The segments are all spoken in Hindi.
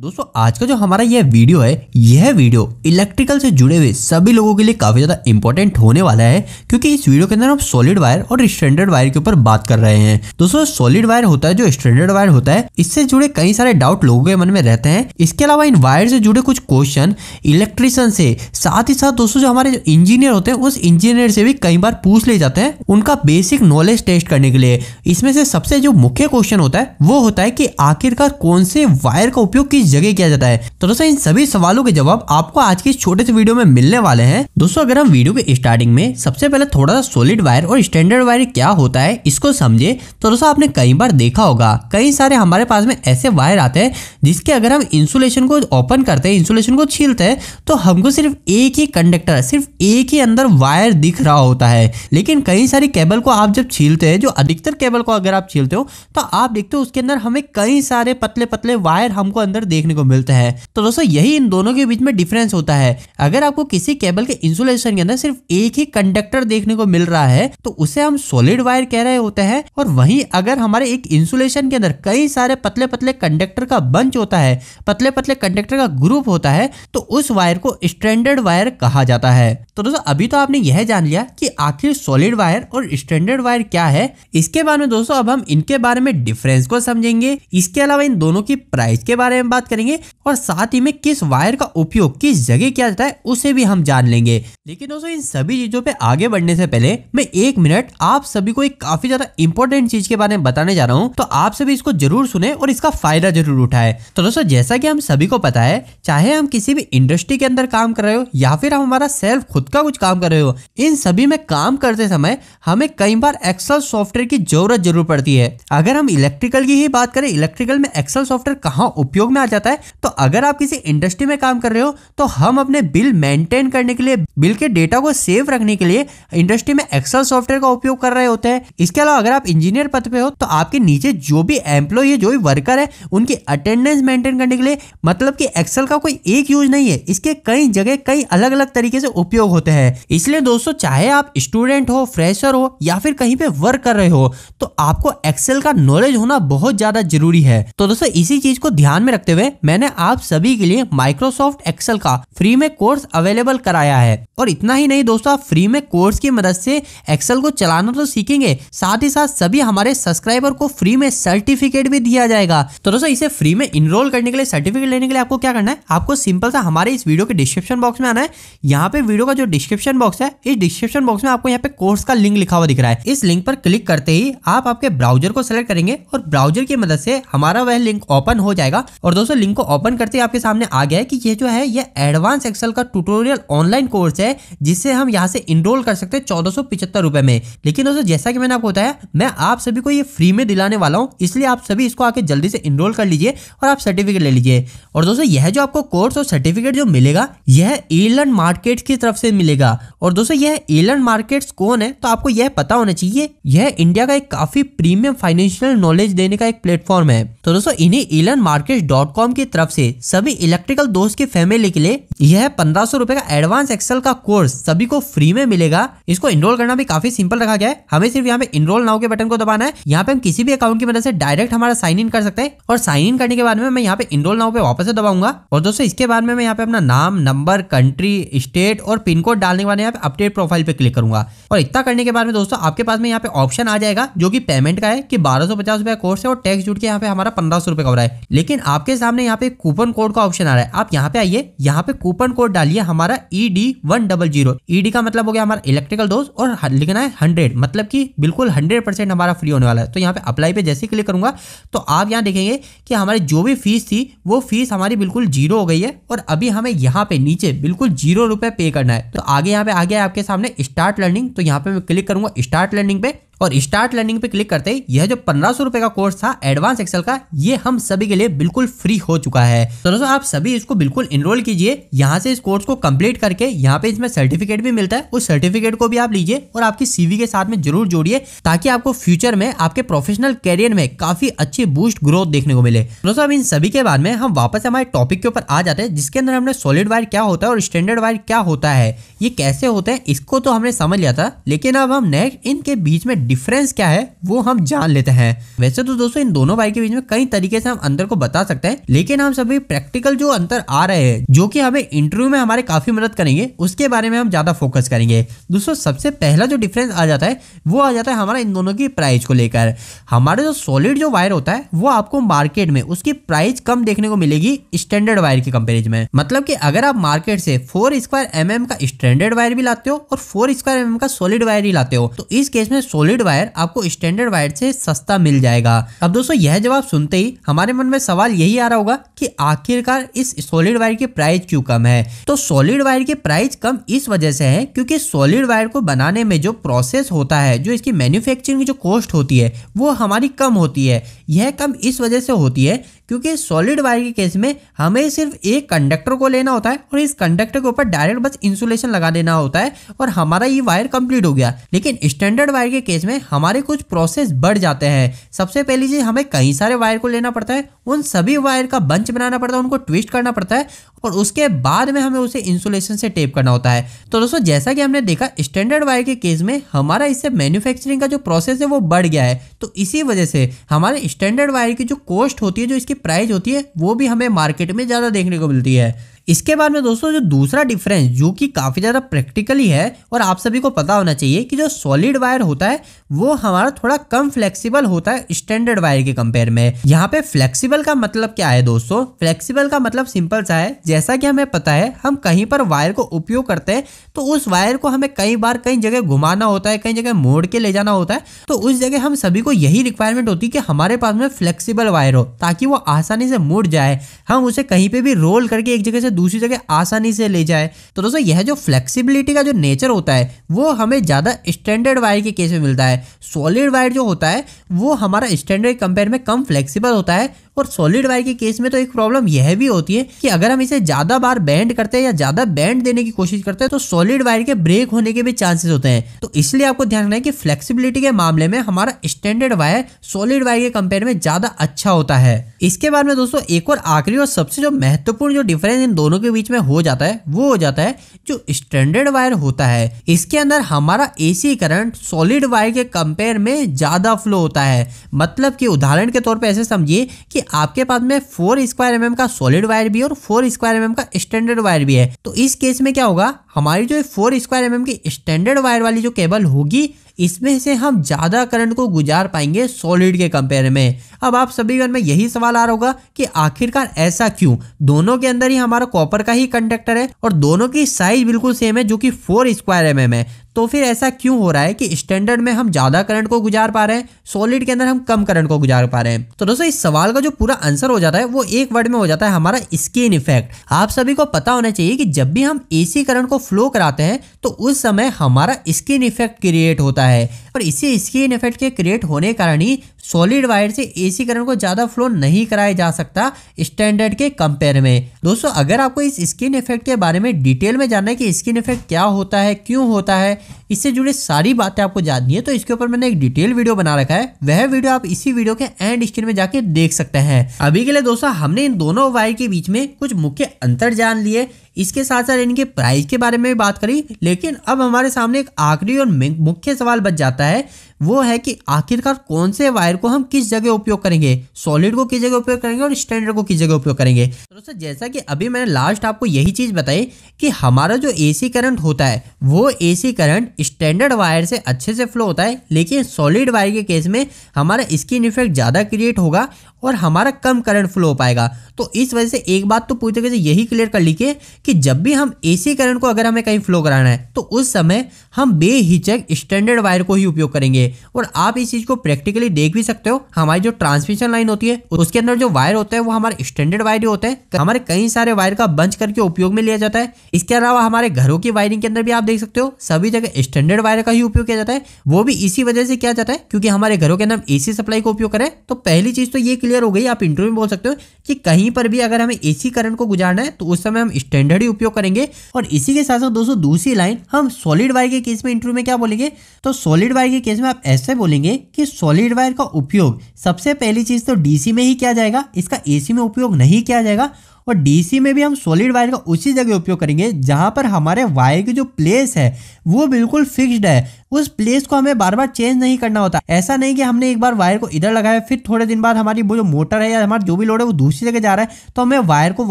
दोस्तों आज का जो हमारा यह वीडियो है यह वीडियो इलेक्ट्रिकल से जुड़े हुए सभी लोगों के लिए काफ़ी ज़्यादा इंपॉर्टेंट होने वाला है क्योंकि इस वीडियो के अंदर हम सॉलिड वायर और स्टैंडर्ड वायर के ऊपर बात कर रहे हैं दोस्तों सॉलिड वायर होता है जो स्टैंडर्ड वायर होता है इससे जुड़े कई सारे डाउट लोगों के मन में रहते हैं इसके अलावा इन वायर से जुड़े कुछ क्वेश्चन इलेक्ट्रिशियन से साथ ही साथ दोस्तों जो हमारे इंजीनियर होते हैं उस इंजीनियर से भी कई बार पूछ ले जाते हैं उनका बेसिक नॉलेज टेस्ट करने के लिए इसमें से सबसे जो मुख्य क्वेश्चन होता है वो होता है कि आखिरकार कौन से वायर का उपयोग किस जगह किया जाता है तो दोस्तों इन सभी सवालों के जवाब आपको आज के छोटे से वीडियो में मिलने वाले हैं दोस्तों अगर हम वीडियो के स्टार्टिंग में सबसे पहले थोड़ा सा सोलिड वायर और स्टैंडर्ड वायर क्या होता है इसको समझे तो दोस्तों आपने कई बार देखा होगा कई सारे हमारे पास में ऐसे वायर आते हैं जिसके अगर हम इंसुलेशन को ओपन करते हैं इंसुलेशन को छीलते हैं तो हमको सिर्फ एक ही कंडक्टर सिर्फ एक ही अंदर वायर दिख रहा होता है लेकिन कई सारी केबल को आप जब छीलते हैं जो अधिकतर केबल को अगर आप छीलते हो तो आप देखते हो उसके अंदर हमें कई सारे पतले पतले वायर हमको अंदर देख देखने को मिलता है तो दोस्तों यही इन दोनों के बीच में डिफरेंस होता है अगर आपको किसी केबल के इंसुलेशन के अंदर सिर्फ एक ही कंडक्टर देखने को मिल रहा है तो उसे हम सॉलिड वायर कह रहे होते हैं और वही अगर हमारे एक इंसुलेशन के अंदर कई सारे पतले पतले कंडक्टर का बंच होता है पतले पतले कंडक्टर का ग्रुप होता है तो उस वायर को स्टैंडर्ड वायर कहा जाता है तो दोस्तों अभी तो आपने यह जान लिया कि आखिर सॉलिड वायर और स्टैंडर्ड वायर क्या है इसके बारे में दोस्तों अब हम इनके बारे में डिफरेंस को समझेंगे इसके अलावा इन दोनों की प्राइस के बारे में बात करेंगे और साथ ही में किस वायर का उपयोग किस जगह किया जाता है उसे भी हम जान लेंगे लेकिन दोस्तों इन सभी चीजों पे आगे बढ़ने से पहले मैं एक मिनट आप सभी को एक काफी ज्यादा इंपॉर्टेंट चीज के बारे में बताने जा रहा हूँ तो आप सभी इसको जरूर सुने और इसका फायदा जरूर उठाए तो दोस्तों जैसा की हम सभी को पता है चाहे हम किसी भी इंडस्ट्री के अंदर काम कर रहे हो या फिर हम हमारा सेल्फ खुद का कुछ काम कर रहे हो इन सभी में काम करते समय हमें कई बार एक्सल सॉफ्टवेयर की जरूरत जरूर पड़ती है अगर हम इलेक्ट्रिकल की ही बात करें इलेक्ट्रिकल में एक्सल सॉफ्टवेयर कहाँ उपयोग में आ जाता जाता है तो अगर आप किसी इंडस्ट्री में काम कर रहे हो तो हम अपने बिल मेंटेन करने के लिए बिल के डेटा को सेव रखने के लिए इंडस्ट्री में एक्सेल सॉफ्टवेयर का उपयोग कर रहे होते हैं इसके अलावा अगर आप इंजीनियर पद पे हो तो आपके नीचे जो भी एम्प्लॉय है जो भी वर्कर है उनकी अटेंडेंस मेंटेन करने के लिए मतलब कि एक्सेल का कोई एक यूज नहीं है इसके कई जगह कई अलग अलग तरीके से उपयोग होते हैं इसलिए दोस्तों चाहे आप स्टूडेंट हो फ्रेशर हो या फिर कहीं पे वर्क कर रहे हो तो आपको एक्सेल का नॉलेज होना बहुत ज्यादा जरूरी है तो दोस्तों इसी चीज को ध्यान में रखते हुए मैंने आप सभी के लिए माइक्रोसॉफ्ट एक्सेल का फ्री में कोर्स अवेलेबल कराया है और इतना ही नहीं दोस्तों आप फ्री में कोर्स की मदद से एक्सेल को चलाना तो सीखेंगे साथ ही साथ सभी हमारे सब्सक्राइबर को फ्री में सर्टिफिकेट भी दिया जाएगा तो दोस्तों इसे फ्री में इनरोल करने के लिए सर्टिफिकेट लेने के लिए आपको क्या करना है आपको सिंपल सा हमारे इस वीडियो के डिस्क्रिप्शन बॉक्स में आना है यहाँ पे वीडियो का जो डिस्क्रिप्शन बॉक्स है इस डिस्क्रिप्शन बॉक्स में आपको यहाँ पे कोर्स का लिंक लिखा हुआ दिख रहा है इस लिंक पर क्लिक करते ही आप आपके ब्राउजर को सेलेक्ट करेंगे और ब्राउजर की मदद से हमारा वह लिंक ओपन हो जाएगा और दोस्तों लिंक को ओपन करते ही आपके सामने आ गया है कि ये जो है ये एडवांस एक्सेल का ट्यूटोरियल ऑनलाइन कोर्स है है जिसे हम यहाँ से इनरोल कर सकते हैं चौदह रुपए में लेकिन दोस्तों जैसा कि मैंने आपको बताया मैं आप सभी को ये फ्री में दिलाने वाला हूँ इसलिए आप सभी इसको आके जल्दी से इनरोल कर लीजिए और आप सर्टिफिकेट ले लीजिए और दोस्तों यह जो आपको कोर्स और सर्टिफिकेट जो मिलेगा यह एलन मार्केट की तरफ से मिलेगा और दोस्तों यह एलन मार्केट कौन है तो आपको यह पता होना चाहिए यह इंडिया का एक काफी प्रीमियम फाइनेंशियल नॉलेज देने का एक प्लेटफॉर्म है तो दोस्तों इन्हें एलन मार्केट डॉट कॉम की तरफ से सभी इलेक्ट्रिकल दोस्त की फैमिली के लिए यह पंद्रह सौ रुपए का एडवांस एक्सेल का कोर्स सभी को फ्री में मिलेगा इसको इनरोल करना भी काफी सिंपल रखा गया है हमें सिर्फ यहाँ पे इनरोल नाउ के बटन को दबाना है यहाँ पे हम किसी भी अकाउंट की मदद से डायरेक्ट हमारा साइन इन कर सकते हैं और साइन इन करने के बाद में मैं यहाँ पे इनरोल नाउ पे वापस से दबाऊंगा और दोस्तों इसके बाद में मैं यहाँ पे अपना नाम नंबर कंट्री स्टेट और पिन कोड डालने के बाद यहाँ पे अपडेट प्रोफाइल पे क्लिक करूंगा और इतना करने के बाद में दोस्तों आपके पास में यहाँ पे ऑप्शन आ जाएगा जो की पेमेंट का है की बारह सौ पचास रुपया कोर्स है और टैक्स जुड़ के यहाँ पे हमारा पंद्रह सौ रुपए का हो रहा है लेकिन आपके सामने यहाँ पे कूपन कोड का ऑप्शन आ रहा है आप यहाँ पे आइए यहाँ पे कूपन कोड डालिए हमारा ED one one double zero ED का मतलब हो गया हमारा इलेक्ट्रिकल डोज और लिखना है हंड्रेड मतलब कि बिल्कुल हंड्रेड परसेंट हमारा फ्री होने वाला है तो यहाँ पे अप्लाई पे जैसे क्लिक करूंगा तो आप यहाँ देखेंगे कि हमारी जो भी फीस थी वो फीस हमारी बिल्कुल जीरो हो गई है और अभी हमें यहाँ पे नीचे बिल्कुल जीरो रुपये पे करना है तो आगे यहाँ पे आ गया आपके सामने स्टार्ट लर्निंग तो यहाँ पे मैं क्लिक करूंगा स्टार्ट लर्निंग पे और स्टार्ट लर्निंग पे क्लिक करते यह जो पंद्रह सौ रुपए का कोर्स था एडवांस एक्सेल का ये हम सभी के लिए बिल्कुल फ्री हो चुका है तो दोस्तों आप सभी इसको बिल्कुल इनरोल कीजिए यहाँ से इस कोर्स को कंप्लीट करके यहाँ पे इसमें सर्टिफिकेट भी मिलता है उस सर्टिफिकेट को भी आप लीजिए और आपकी सीवी के साथ में जरूर जोड़िए ताकि आपको फ्यूचर में आपके प्रोफेशनल कैरियर में काफी अच्छी बूस्ट ग्रोथ देखने को मिले तो दोस्तों अब इन सभी के बाद में हम वापस हमारे टॉपिक के ऊपर आ जाते हैं जिसके अंदर हमने सॉलिड वायर क्या होता है और स्टैंडर्ड वायर क्या होता है ये कैसे होते हैं इसको तो हमने समझ लिया था लेकिन अब हम नेक्स्ट इनके बीच में डिफरेंस क्या है वो हम जान लेते हैं वैसे तो दोस्तों इन दोनों बाइक के बीच में कई तरीके से हम अंतर को बता सकते हैं लेकिन हम सभी प्रैक्टिकल जो अंतर आ रहे हैं जो कि हमें इंटरव्यू में हमारे काफी मदद करेंगे उसके बारे में हम ज्यादा फोकस करेंगे दोस्तों सबसे पहला जो डिफरेंस आ जाता है वो आ जाता है हमारा इन दोनों की प्राइस को लेकर हमारे जो सॉलिड जो वायर होता है वो आपको मार्केट में उसकी प्राइस कम देखने को मिलेगी स्टैंडर्ड वायर के कंपेरिज में मतलब की अगर आप मार्केट से फोर स्क्वायर एम का स्टैंडर्ड वायर भी लाते हो और फोर स्क्वायर एम का सॉलिड वायर ही लाते हो तो इस केस में सॉलिड ग्रिड वायर आपको स्टैंडर्ड वायर से सस्ता मिल जाएगा अब दोस्तों यह जवाब सुनते ही हमारे मन में सवाल यही आ रहा होगा कि आखिरकार इस सॉलिड वायर की प्राइस क्यों कम है तो सॉलिड वायर की प्राइस कम इस वजह से है क्योंकि सॉलिड वायर को बनाने में जो प्रोसेस होता है जो इसकी मैन्युफैक्चरिंग की जो कॉस्ट होती है वो हमारी कम होती है यह कम इस वजह से होती है क्योंकि सॉलिड वायर के केस में हमें सिर्फ एक कंडक्टर को लेना होता है और इस कंडक्टर के ऊपर डायरेक्ट बस इंसुलेशन लगा देना होता है और हमारा ये वायर कंप्लीट हो गया लेकिन स्टैंडर्ड वायर के केस में हमारे कुछ प्रोसेस बढ़ जाते हैं सबसे पहली चीज हमें कई सारे वायर को लेना पड़ता है उन सभी वायर का बंच बनाना पड़ता है उनको ट्विस्ट करना पड़ता है और उसके बाद में हमें उसे इंसुलेशन से टेप करना होता है तो दोस्तों जैसा कि हमने देखा स्टैंडर्ड वायर के केस में हमारा इससे मैन्युफैक्चरिंग का जो प्रोसेस है वो बढ़ गया है तो इसी वजह से हमारे स्टैंडर्ड वायर की जो कॉस्ट होती है जो इसकी प्राइस होती है वो भी हमें मार्केट में ज़्यादा देखने को मिलती है इसके बाद में दोस्तों जो दूसरा डिफरेंस जो कि काफ़ी ज़्यादा प्रैक्टिकली है और आप सभी को पता होना चाहिए कि जो सॉलिड वायर होता है वो हमारा थोड़ा कम फ्लेक्सिबल होता है स्टैंडर्ड वायर के कंपेयर में यहाँ पे फ्लेक्सिबल का मतलब क्या है दोस्तों फ्लेक्सिबल का मतलब सिंपल सा है जैसा कि हमें पता है हम कहीं पर वायर को उपयोग करते हैं तो उस वायर को हमें कई बार कई जगह घुमाना होता है कई जगह मोड़ के ले जाना होता है तो उस जगह हम सभी को यही रिक्वायरमेंट होती है कि हमारे पास में फ्लेक्सिबल वायर हो ताकि वो आसानी से मुड़ जाए हम उसे कहीं पर भी रोल करके एक जगह से दूसरी जगह आसानी से ले जाए तो दोस्तों यह जो फ्लेक्सिबिलिटी का जो नेचर होता है वो हमें ज़्यादा स्टैंडर्ड वायर के केस में मिलता है सॉलिड वायर जो होता है वो हमारा स्टैंडर्ड कंपेयर में कम फ्लेक्सिबल होता है और सॉलिड वायर के केस में तो एक प्रॉब्लम यह भी होती है कि अगर हम इसे ज्यादा बार बैंड करते हैं या ज्यादा बैंड देने की कोशिश करते हैं तो सॉलिड वायर के ब्रेक होने के भी चांसेस होते हैं तो इसलिए आपको ध्यान रखना है कि फ्लेक्सिबिलिटी के मामले में हमारा स्टैंडर्ड वायर सॉलिड वायर के कंपेयर में ज्यादा अच्छा होता है इसके बाद में दोस्तों एक और आखिरी और सबसे जो महत्वपूर्ण जो डिफरेंस इन दोनों के बीच में हो जाता है वो हो जाता है जो स्टैंडर्ड वायर होता है इसके अंदर हमारा एसी करंट सॉलिड वायर के कंपेयर में ज्यादा फ्लो होता है मतलब कि उदाहरण के तौर पर ऐसे समझिए कि आपके पास में फोर स्क्वायर एम का सॉलिड वायर भी और फोर स्क्वायर एम का स्टैंडर्ड वायर भी है तो इस केस में क्या होगा हमारी जो फोर स्क्वायर एम की स्टैंडर्ड वायर वाली जो केबल होगी इसमें से हम ज़्यादा करंट को गुजार पाएंगे सॉलिड के कंपेयर में अब आप सभी में यही सवाल आ रहा होगा कि आखिरकार ऐसा क्यों दोनों के अंदर ही हमारा कॉपर का ही कंडक्टर है और दोनों की साइज बिल्कुल सेम है जो कि फोर स्क्वायर एम है तो फिर ऐसा क्यों हो रहा है कि स्टैंडर्ड में हम ज़्यादा करंट को गुजार पा रहे हैं सॉलिड के अंदर हम कम करंट को गुजार पा रहे हैं तो दोस्तों इस सवाल का जो पूरा आंसर हो जाता है वो एक वर्ड में हो जाता है हमारा स्किन इफेक्ट आप सभी को पता होना चाहिए कि जब भी हम एसी करंट को फ्लो कराते हैं तो उस समय हमारा स्किन इफेक्ट क्रिएट होता है और इसी स्किन इफेक्ट के क्रिएट होने कारण ही सॉलिड वायर से एसी करंट को ज़्यादा फ्लो नहीं कराया जा सकता स्टैंडर्ड के कंपेयर में दोस्तों अगर आपको इस स्किन इफेक्ट के बारे में डिटेल में जानना है कि स्किन इफेक्ट क्या होता है क्यों होता है इससे जुड़े सारी बातें आपको जाननी है तो इसके ऊपर मैंने एक डिटेल वीडियो बना रखा है वह वीडियो आप इसी वीडियो के एंड स्क्रीन में जाके देख सकते हैं अभी के लिए दोस्तों हमने इन दोनों वायर के बीच में कुछ मुख्य अंतर जान लिए इसके साथ साथ इनके प्राइस के बारे में भी बात करी लेकिन अब हमारे सामने एक आखिरी और मुख्य सवाल बच जाता है वो है कि आखिरकार कौन से वायर को हम किस जगह उपयोग करेंगे सॉलिड को किस जगह उपयोग करेंगे और स्टैंडर्ड को किस जगह उपयोग करेंगे तो दोस्तों जैसा कि अभी मैंने लास्ट आपको यही चीज़ बताई कि हमारा जो एसी करंट होता है वो एसी करंट स्टैंडर्ड वायर से अच्छे से फ्लो होता है लेकिन सॉलिड वायर के केस में हमारा स्किन इफेक्ट ज़्यादा क्रिएट होगा और हमारा कम करंट फ्लो हो पाएगा तो इस वजह से एक बात तो पूरी तरीके से यही क्लियर कर ली कि कि जब भी हम एसी करंट को अगर हमें कहीं फ्लो कराना है तो उस समय हम बेहिचक स्टैंडर्ड वायर को ही उपयोग करेंगे और आप इस चीज़ को प्रैक्टिकली देख भी सकते हो हमारी जो ट्रांसमिशन लाइन होती है उसके अंदर जो वायर होता है वो हमारे स्टैंडर्ड वायर ही होते हैं हमारे कई सारे वायर का बंच करके उपयोग में लिया जाता है इसके अलावा हमारे घरों की वायरिंग के अंदर भी आप देख सकते हो सभी जगह स्टैंडर्ड वायर का ही उपयोग किया जाता है वो भी इसी वजह से किया जाता है क्योंकि हमारे घरों के अंदर एसी सप्लाई का उपयोग करें तो पहली चीज़ तो ये क्लियर हो गई आप इंटरव्यू में बोल सकते हो कि कहीं पर भी अगर हमें एसी करंट को गुजारना है तो उस समय हम स्टैंडर्ड मेथड ही उपयोग करेंगे और इसी के साथ साथ दोस्तों दूसरी लाइन हम सॉलिड वायर के केस में इंटरव्यू में क्या बोलेंगे तो सॉलिड वायर के केस में आप ऐसे बोलेंगे कि सॉलिड वायर का उपयोग सबसे पहली चीज तो डीसी में ही किया जाएगा इसका एसी में उपयोग नहीं किया जाएगा और डीसी में भी हम सॉलिड वायर का उसी जगह उपयोग करेंगे जहाँ पर हमारे वायर की जो प्लेस है वो बिल्कुल फिक्स्ड है उस प्लेस को हमें बार बार चेंज नहीं करना होता ऐसा नहीं कि हमने एक बार वायर को इधर लगाया फिर थोड़े दिन बाद हमारी वो जो मोटर है या हमारा जो भी लोड है वो दूसरी जगह जा रहा है तो हमें वायर को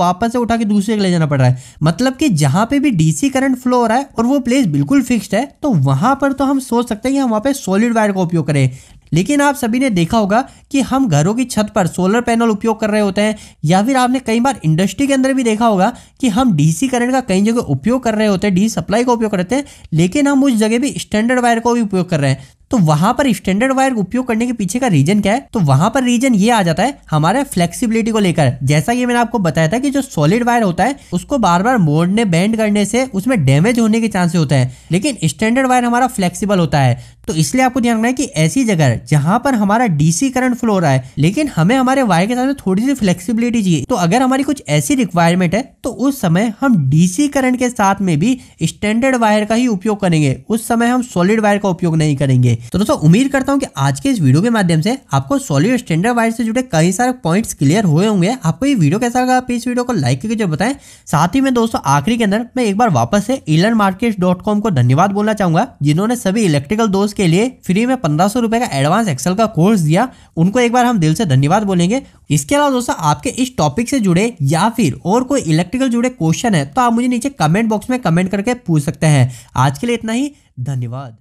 वापस से उठा के दूसरी जगह ले जाना पड़ रहा है मतलब कि जहाँ पे भी डीसी करंट फ्लो हो रहा है और वो प्लेस बिल्कुल फिक्स्ड है तो वहाँ पर तो हम सोच सकते हैं कि हम वहाँ पर सॉलिड वायर का उपयोग करें लेकिन आप सभी ने देखा होगा कि हम घरों की छत पर सोलर पैनल उपयोग कर रहे होते हैं या फिर आपने कई बार इंडस्ट्री के अंदर भी देखा होगा कि हम डीसी करंट का कई जगह उपयोग कर रहे होते हैं डी सप्लाई का उपयोग करते हैं लेकिन हम उस जगह भी स्टैंडर्ड वायर का भी उपयोग कर रहे हैं तो वहां पर स्टैंडर्ड वायर उपयोग करने के पीछे का रीजन क्या है तो वहां पर रीजन ये आ जाता है हमारे फ्लेक्सिबिलिटी को लेकर जैसा कि मैंने आपको बताया था कि जो सॉलिड वायर होता है उसको बार बार मोड़ने बैंड करने से उसमें डैमेज होने के चांसेस होते हैं लेकिन स्टैंडर्ड वायर हमारा फ्लेक्सिबल होता है तो इसलिए आपको ध्यान रखना है कि ऐसी जगह जहां पर हमारा डीसी करंट फ्लो रहा है लेकिन हमें हमारे वायर के साथ में थोड़ी सी फ्लेक्सिबिलिटी चाहिए तो अगर हमारी कुछ ऐसी रिक्वायरमेंट है तो उस समय हम डीसी करंट के साथ में भी स्टैंडर्ड वायर का ही उपयोग करेंगे उस समय हम सॉलिड वायर का उपयोग नहीं करेंगे तो दोस्तों उम्मीद करता हूँ कि आज के इस वीडियो के माध्यम से आपको सॉलिड स्टैंडर्ड वायर से जुड़े कई सारे पॉइंट्स क्लियर हुए होंगे आपको ये वीडियो कैसा लगा आप इस वीडियो को लाइक करके जो बताए साथ ही में दोस्तों आखिरी के अंदर मैं एक बार वापस से इलन मार्केट को धन्यवाद बोलना चाहूंगा जिन्होंने सभी इलेक्ट्रिकल दोस्त के लिए फ्री में पंद्रह सौ रुपए का एडवांस एक्सेल का कोर्स दिया उनको एक बार हम दिल से धन्यवाद बोलेंगे इसके अलावा दोस्तों आपके इस टॉपिक से जुड़े या फिर और कोई इलेक्ट्रिकल जुड़े क्वेश्चन है तो आप मुझे नीचे कमेंट बॉक्स में कमेंट करके पूछ सकते हैं आज के लिए इतना ही धन्यवाद